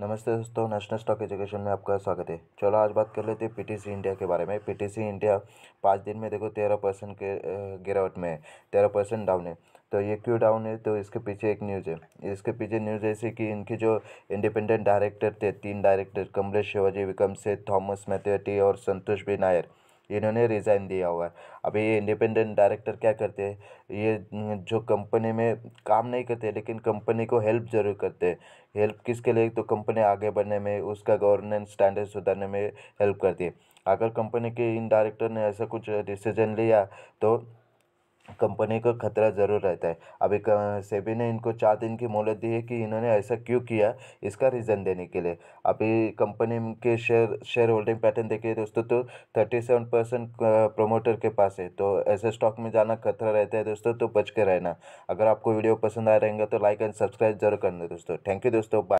नमस्ते दोस्तों national stock education में आपका स्वागत है चलो आज बात कर लेते हैं पीटीसी इंडिया के बारे में पीटीसी इंडिया पाँच दिन में देखो तेरह परसेंट के गिरावट में है तेरह परसेंट डाउन है तो ये क्यों डाउन है तो इसके पीछे एक न्यूज़ है इसके पीछे न्यूज़ ऐसी कि इनके जो इंडिपेंडेंट डायरेक्टर थे तीन डायरेक्टर कमलेश शिवाजी विक्रम सेठ थॉमस मैथेटी और संतोष बी नायर इन्होंने रिज़ाइन दिया हुआ है अब ये इंडिपेंडेंट डायरेक्टर क्या करते हैं ये जो कंपनी में काम नहीं करते लेकिन कंपनी को हेल्प ज़रूर करते हैं हेल्प किसके लिए तो कंपनी आगे बढ़ने में उसका गवर्नेंस स्टैंडर्ड सुधारने में हेल्प करती है अगर कंपनी के इन डायरेक्टर ने ऐसा कुछ डिसीजन लिया तो कंपनी को खतरा ज़रूर रहता है अभी सेबी ने इनको चार दिन की मोहलत दी है कि इन्होंने ऐसा क्यों किया इसका रीज़न देने के लिए अभी कंपनी के शेयर शेयर होल्डिंग पैटर्न देखिए दोस्तों तो थर्टी सेवन परसेंट प्रोमोटर के पास है तो ऐसे स्टॉक में जाना खतरा रहता है दोस्तों तो बच के रहना अगर आपको वीडियो पसंद आ रहेगा तो लाइक एंड सब्सक्राइब जरूर करना दोस्तों थैंक यू दोस्तों बाय